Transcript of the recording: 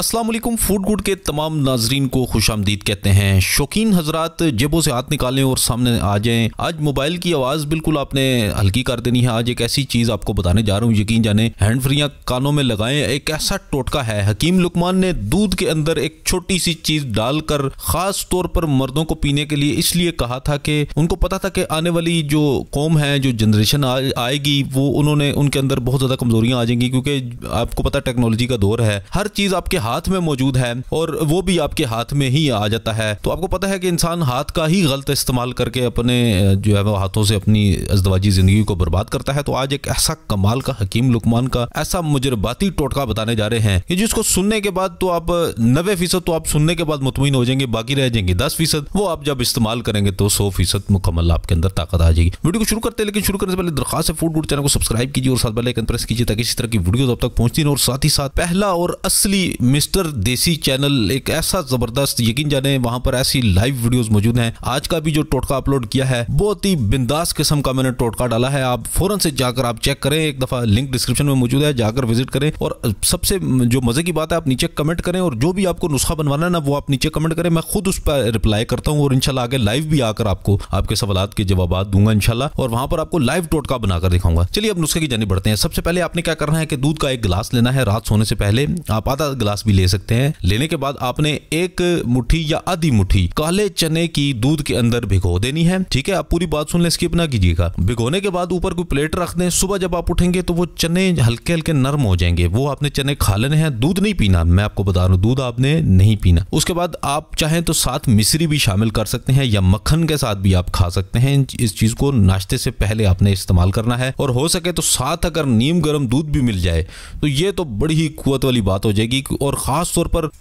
Aslam food good के तमाम नाजरीन को खुश आमदीद कहते हैं शौकीन हजरात जेबों से हाथ निकालें और सामने आ जाएं आज मोबाइल की आवाज़ बिल्कुल आपने हल्की कर देनी है आज एक ऐसी चीज़ आपको बताने जा रहा हूँ यकीन जाने हैंड फ्रियाँ कानों में लगाएं एक ऐसा टोटका है हकीम लुकमान ने दूध के अंदर एक छोटी सी चीज़ डालकर ख़ास तौर पर मर्दों को पीने के लिए इसलिए कहा था कि उनको पता था कि आने वाली जो कौम है जो जनरेशन आएगी वो उन्होंने उनके अंदर बहुत ज़्यादा कमजोरियाँ आ जाएंगी क्योंकि आपको पता टेक्नोलॉजी का दौर है हर चीज़ आपके हाथ हाथ में मौजूद है और वो भी आपके हाथ में ही आ जाता है तो आपको पता है कि इंसान हाथ का ही गलत इस्तेमाल करके अपने जो है वो हाथों से अपनी अजदवाजी ज़िंदगी को बर्बाद करता है तो आज एक ऐसा कमाल का हकीम लुकमान का ऐसा मुजरबाती टोटका बताने जा रहे हैं कि जिसको सुनने के बाद तो आप नबे फीसद तो आप सुनने के बाद मुतमिन हो जाएंगे बाकी रह जाएंगे दस फीसद वो आप जब इस्तेमाल करेंगे तो सौ फीसद मुकम्मल आपके अंदर ताकत आ जाएगी वीडियो को शुरू करते हैं लेकिन शुरू करने से पहले दरखास्त है फूड चैनल को सब्सक्राइब कीजिए और साथ बेल आइकन प्रेस कीजिए ताकि इस तरह की वीडियो अब तक पहुंचती है और साथ ही साथ पहला और असली मिस्टर देसी चैनल एक ऐसा जबरदस्त यकीन जाने वहां पर ऐसी लाइव वीडियोस मौजूद हैं आज का भी जो टोटका अपलोड किया है बहुत ही बिंदास किस्म का मैंने टोटका डाला है आप फौरन से जाकर आप चेक करें एक दफा लिंक डिस्क्रिप्शन में मौजूद है जाकर विजिट करें और सबसे जो मजे की बात है आप नीचे कमेंट करें और जो भी आपको नुस्खा बनवाना है ना वो आप नीचे कमेंट करें मैं खुद उस पर रिप्लाई करता हूँ और इनशाला आगे लाइव भी आकर आपको आपके सवाल के जवाब दूंगा इनशाला और वहां पर आपको लाइव टोटका बनाकर दिखाऊंगा चलिए अब नुस्खे की जानी बढ़ते हैं सबसे पहले आपने क्या करना है कि दूध का एक गिलास लेना है रात सोने से पहले आप आधा गिलास ग्लास भी ले सकते हैं लेने के बाद आपने एक मुट्ठी या आधी मुट्ठी काले चने की दूध के अंदर भिगो देनी है ठीक है आप पूरी बात सुन ले स्किप ना कीजिएगा भिगोने के बाद ऊपर कोई प्लेट रख दें सुबह जब आप उठेंगे तो वो चने हल्के हल्के नरम हो जाएंगे वो आपने चने खा लेने हैं दूध नहीं पीना मैं आपको बता रहा हूँ दूध आपने नहीं पीना उसके बाद आप चाहें तो साथ मिश्री भी शामिल कर सकते हैं या मक्खन के साथ भी आप खा सकते हैं इस चीज को नाश्ते से पहले आपने इस्तेमाल करना है और हो सके तो साथ अगर नीम गर्म दूध भी मिल जाए तो ये तो बड़ी ही कुत वाली बात हो जाएगी और और ख़ास तौर पर